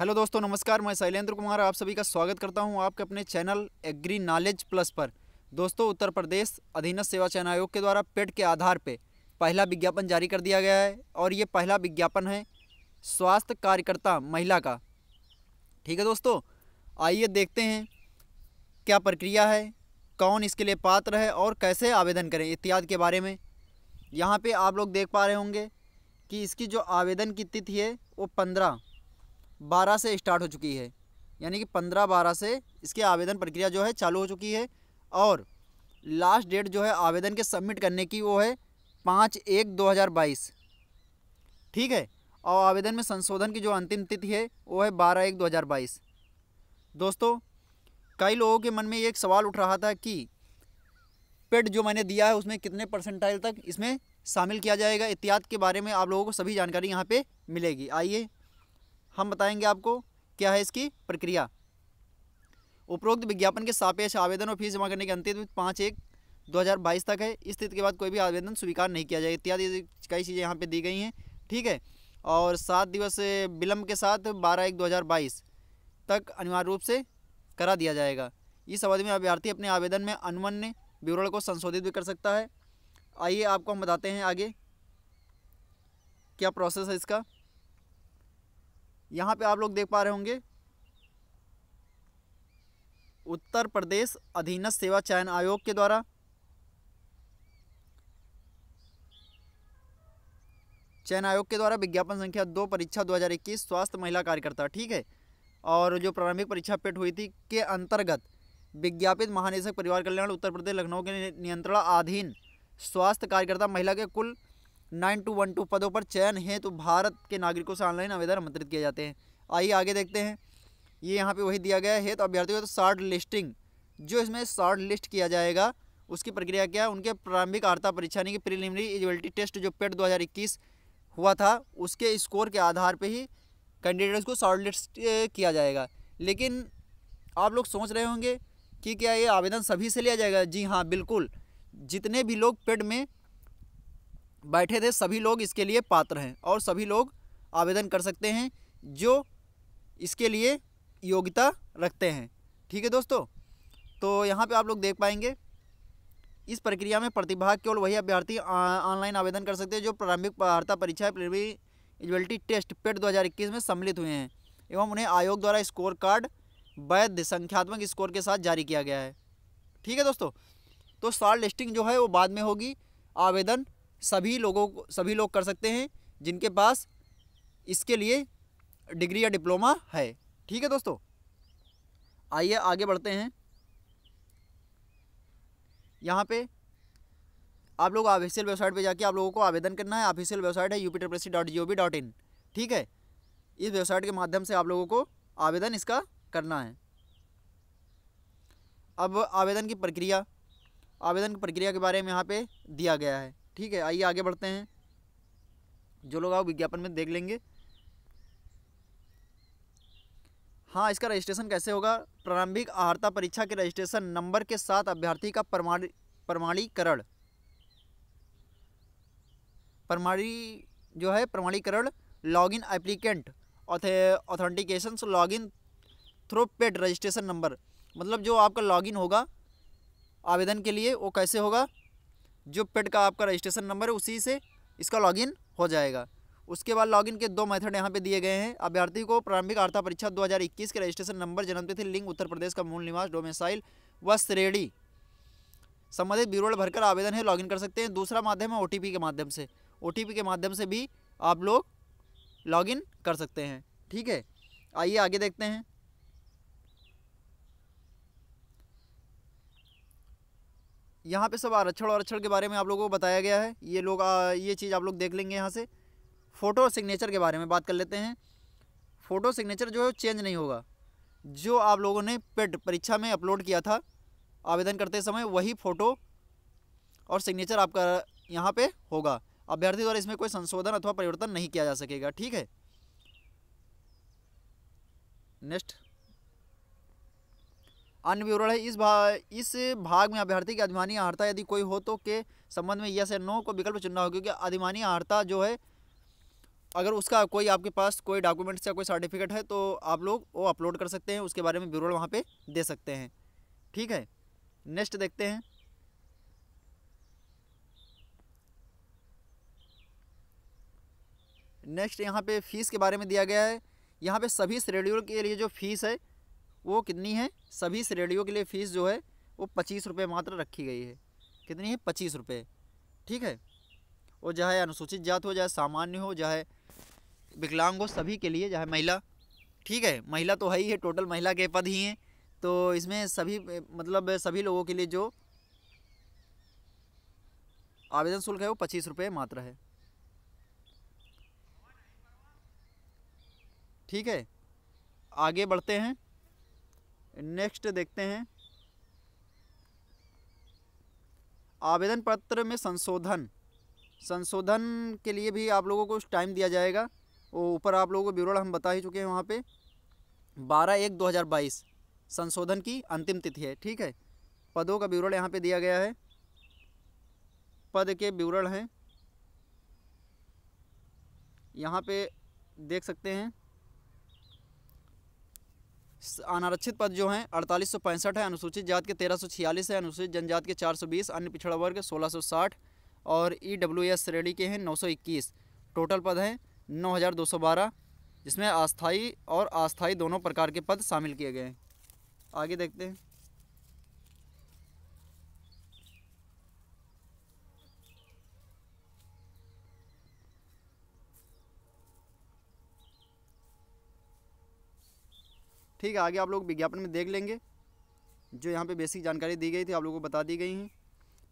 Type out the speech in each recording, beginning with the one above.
hello दोस्तों नमस्कार मैं शैलेंद्र कुमार आप सभी का स्वागत करता हूं आपके अपने चैनल एग्री नॉलेज प्लस पर दोस्तों उत्तर प्रदेश अधीनस्थ सेवा चयन आयोग के द्वारा पेट के आधार पे पहला विज्ञापन जारी कर दिया गया है और ये पहला विज्ञापन है स्वास्थ्य कार्यकर्ता महिला का ठीक है दोस्तों आइए देखते हैं क्या प्रक्रिया है कौन इसके लिए पात्र है और कैसे आवेदन करें इत्यादि के बारे में यहाँ पर आप लोग देख पा रहे होंगे कि इसकी जो आवेदन की तिथि है वो पंद्रह बारह से स्टार्ट हो चुकी है यानी कि पंद्रह बारह से इसकी आवेदन प्रक्रिया जो है चालू हो चुकी है और लास्ट डेट जो है आवेदन के सबमिट करने की वो है पाँच एक दो हज़ार बाईस ठीक है और आवेदन में संशोधन की जो अंतिम तिथि है वो है बारह एक दो हज़ार बाईस दोस्तों कई लोगों के मन में ये एक सवाल उठ रहा था कि पेड जो मैंने दिया है उसमें कितने परसेंटाइल तक इसमें शामिल किया जाएगा एहतियात के बारे में आप लोगों को सभी जानकारी यहाँ पर मिलेगी आइए हम बताएंगे आपको क्या है इसकी प्रक्रिया उपरोक्त विज्ञापन के सापेक्ष आवेदन और फीस जमा करने की अंतिम पाँच एक 2022 तक है इस स्थिति के बाद कोई भी आवेदन स्वीकार नहीं किया जाए इत्यादि कई चीज़ें यहाँ पे दी गई हैं ठीक है और सात दिवस विलम्ब के साथ बारह एक 2022 तक अनिवार्य रूप से करा दिया जाएगा इस अवधि में अभ्यर्थी अपने आवेदन में अनुमन्य विवरण को संशोधित भी कर सकता है आइए आपको हम बताते हैं आगे क्या प्रोसेस है इसका यहाँ पे आप लोग देख पा रहे होंगे उत्तर प्रदेश अधीनस्थ सेवा चयन आयोग के द्वारा चयन आयोग के द्वारा विज्ञापन संख्या दो परीक्षा 2021 स्वास्थ्य महिला कार्यकर्ता ठीक है और जो प्रारंभिक परीक्षा पेट हुई थी के अंतर्गत विज्ञापित महानिदेशक परिवार कल्याण उत्तर प्रदेश लखनऊ के नियंत्रण अधीन स्वास्थ्य कार्यकर्ता महिला के कुल नाइन टू वन टू पदों पर चयन है तो भारत के नागरिकों से ऑनलाइन आवेदन आमंत्रित किए जाते हैं आइए आगे देखते हैं ये यहाँ पे वही दिया गया है तो अभ्यर्थियों को तो शार्ट लिस्टिंग जो इसमें शार्ट लिस्ट किया जाएगा उसकी प्रक्रिया क्या है उनके प्रारंभिक आर्ता परीक्षा यानी कि प्रिलिमिनरी एलिजिबिलिटी टेस्ट जो पेट e दो हुआ था उसके स्कोर के आधार पर ही कैंडिडेट्स को शॉर्ट लिस्ट किया जाएगा लेकिन आप लोग सोच रहे होंगे कि क्या ये आवेदन सभी से लिया जाएगा जी हाँ बिल्कुल जितने भी लोग पेड e में बैठे थे सभी लोग इसके लिए पात्र हैं और सभी लोग आवेदन कर सकते हैं जो इसके लिए योग्यता रखते हैं ठीक है दोस्तों तो यहाँ पे आप लोग देख पाएंगे इस प्रक्रिया में प्रतिभाग केवल वही अभ्यर्थी ऑनलाइन आवेदन कर सकते हैं जो प्रारंभिक पात्रता परीक्षा प्रवी एलिजिबिलिटी टेस्ट पेट 2021 में सम्मिलित हुए हैं एवं उन्हें आयोग द्वारा स्कोर कार्ड वैध संख्यात्मक स्कोर के साथ जारी किया गया है ठीक है दोस्तों तो साल लिस्टिंग जो है वो बाद में होगी आवेदन सभी लोगों को सभी लोग कर सकते हैं जिनके पास इसके लिए डिग्री या डिप्लोमा है ठीक है दोस्तों आइए आगे बढ़ते हैं यहाँ पे आप लोग ऑफिशियल वेबसाइट पे जाके आप लोगों को आवेदन करना है ऑफिशियल वेबसाइट है U dot G O V dot in ठीक है इस वेबसाइट के माध्यम से आप लोगों को आवेदन इसका करना है अब आवेदन की प्रक्रिया आवेदन की प्रक्रिया के बारे में यहाँ पे दिया गया है ठीक है आइए आगे बढ़ते हैं जो लोग आओ विज्ञापन में देख लेंगे हाँ इसका रजिस्ट्रेशन कैसे होगा प्रारंभिक आहारता परीक्षा के रजिस्ट्रेशन नंबर के साथ अभ्यर्थी का प्रमाणी प्रमाणीकरण प्रमाणी जो है प्रमाणीकरण login applicant authentication login through paid registration number मतलब जो आपका लॉगिन होगा आवेदन के लिए वो कैसे होगा जो पेड का आपका रजिस्ट्रेशन नंबर है उसी से इसका लॉगिन हो जाएगा उसके बाद लॉगिन के दो मेथड यहाँ पे दिए गए हैं अभ्यर्थी को प्रारंभिक आर्था परीक्षा 2021 के रजिस्ट्रेशन नंबर जन्मतिथि लिंग उत्तर प्रदेश का मूल निवास डोमेसाइल व श्रेणी संबंधित विवरण भरकर आवेदन है लॉगिन कर सकते हैं दूसरा माध्यम है ओ के माध्यम से ओ के माध्यम से भी आप लोग लॉगिन कर सकते हैं ठीक है आइए आगे देखते हैं यहाँ पे सब आरक्षण और आरक्षण के बारे में आप लोगों को बताया गया है ये लोग आ, ये चीज़ आप लोग देख लेंगे यहाँ से फ़ोटो और सिग्नेचर के बारे में बात कर लेते हैं फ़ोटो सिग्नेचर जो है चेंज नहीं होगा जो आप लोगों ने पेट e परीक्षा में अपलोड किया था आवेदन करते समय वही फ़ोटो और सिग्नेचर आपका यहाँ पर होगा अभ्यर्थी द्वारा इसमें कोई संशोधन अथवा परिवर्तन नहीं किया जा सकेगा ठीक है नेक्स्ट अन्य विवरण है इस भाग इस भाग में अभ्यर्थी की अधिमानी आहर्ता यदि कोई हो तो के संबंध में यस या नो को विकल्प चुनना होगा क्योंकि अधिमानी आहर्ता जो है अगर उसका कोई आपके पास कोई डॉक्यूमेंट्स या कोई सर्टिफिकेट है तो आप लोग वो अपलोड कर सकते हैं उसके बारे में विवरण वहाँ पे दे सकते हैं ठीक है नेक्स्ट देखते हैं नेक्स्ट यहाँ पे फीस के बारे में दिया गया है यहाँ पे सभी शेड्यूल के लिए जो फीस है वो कितनी है सभी श्रेणियों के लिए फ़ीस जो है वो पच्चीस रुपये मात्र रखी गई है कितनी है पच्चीस रुपये ठीक है और चाहे अनुसूचित जात हो चाहे सामान्य हो चाहे विकलांग हो सभी के लिए चाहे महिला ठीक है महिला तो है ही है टोटल महिला के पद ही हैं तो इसमें सभी मतलब सभी लोगों के लिए जो आवेदन शुल्क है वो पच्चीस रुपये मात्र है ठीक है आगे बढ़ते हैं नेक्स्ट देखते हैं आवेदन पत्र में संशोधन संशोधन के लिए भी आप लोगों को टाइम दिया जाएगा वो ऊपर आप लोगों को विवरण हम बता ही चुके हैं वहाँ पे बारह एक दो हज़ार बाईस संशोधन की अंतिम तिथि है ठीक है पदों का विवरण यहाँ पे दिया गया है पद के विवरण हैं यहाँ पे देख सकते हैं अनारक्षित पद जो हैं अड़तालीस है अनुसूचित जात के तेरह है अनुसूचित जनजात के बीस अन्य पिछड़ा वर्ग साठ और ई डब्ल्यू एस श्रेणी के हैं इक्कीस टोटल पद हैं बारह जिसमें अस्थाई और अस्थाई दोनों प्रकार के पद शामिल किए गए हैं आगे देखते हैं ठीक है आगे आप लोग विज्ञापन में देख लेंगे जो यहाँ पे बेसिक जानकारी दी गई थी आप लोगों को बता दी गई हैं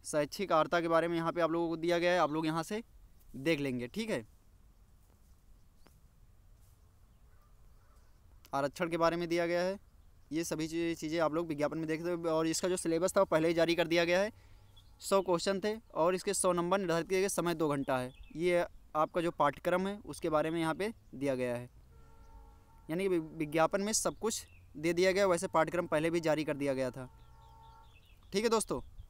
शैक्षिक आर्ता के बारे में यहाँ पे आप लोगों को दिया गया है आप लोग यहाँ से देख लेंगे ठीक है आरक्षण के बारे में दिया गया है ये सभी चीज़ें आप लोग विज्ञापन में देखते हैं और इसका जो सिलेबस था वो पहले ही जारी कर दिया गया है सौ क्वेश्चन थे और इसके सौ नंबर निर्धारित किए गए समय दो घंटा है ये आपका जो पाठ्यक्रम है उसके बारे में यहाँ पर दिया गया है यानी कि विज्ञापन में सब कुछ दे दिया गया वैसे पाठ्यक्रम पहले भी जारी कर दिया गया था ठीक है दोस्तों